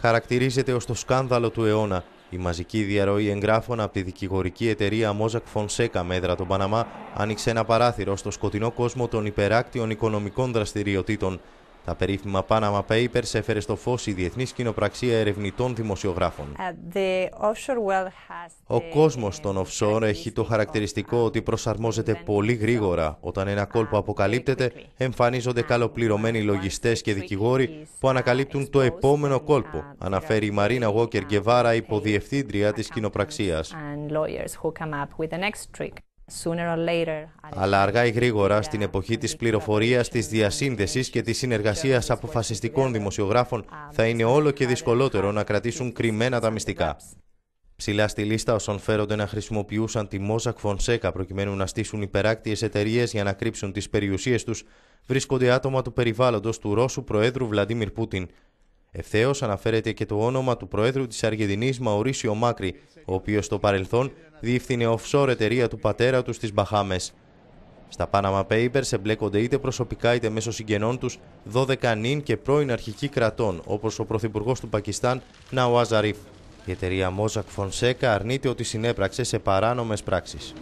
χαρακτηρίζεται ως το σκάνδαλο του αιώνα. Η μαζική διαρροή εγγράφων από τη δικηγορική εταιρεία Μόζακ Fonseca μέτρα τον Παναμά άνοιξε ένα παράθυρο στο σκοτεινό κόσμο των υπεράκτιων οικονομικών δραστηριοτήτων τα περίφημα Panama Papers έφερε στο φως η διεθνή κοινοπραξία ερευνητών δημοσιογράφων. Ο κόσμος των offshore έχει το χαρακτηριστικό ότι προσαρμόζεται πολύ γρήγορα. Όταν ένα κόλπο αποκαλύπτεται, εμφανίζονται καλοπληρωμένοι λογιστές και δικηγόροι που ανακαλύπτουν το επόμενο uh, κόλπο, αναφέρει η Μαρίνα Γόκερ uh, Γκεβάρα, υποδιευθύντρια της κοινοπραξίας. Αλλά αργά ή γρήγορα, στην εποχή της πληροφορίας, της διασύνδεσης και της συνεργασίας αποφασιστικών δημοσιογράφων, θα είναι όλο και δυσκολότερο να κρατήσουν κρυμμένα τα μυστικά. Ψηλά στη λίστα όσων φέρονται να χρησιμοποιούσαν τη Μόζακ Φονσέκα προκειμένου να στήσουν υπεράκτιες εταιρείες για να κρύψουν τις περιουσίες τους, βρίσκονται άτομα του περιβάλλοντος του Ρώσου Προέδρου Βλαντίμιρ Πούτιν. Ευθέως αναφέρεται και το όνομα του Προέδρου της Αργεντινής Μαωρίσιο Μάκρη, ο οποίος στο παρελθόν διεύθυνε offshore εταιρεία του πατέρα τους στις Μπαχάμες. Στα Panama Papers εμπλέκονται είτε προσωπικά είτε μέσω συγγενών τους 12 νυν και πρώην αρχικοί κρατών, όπως ο Πρωθυπουργός του Πακιστάν Ναουάζα Ριφ. Η εταιρεία Mozak Fonseca αρνείται ότι συνέπραξε σε παράνομες πράξεις.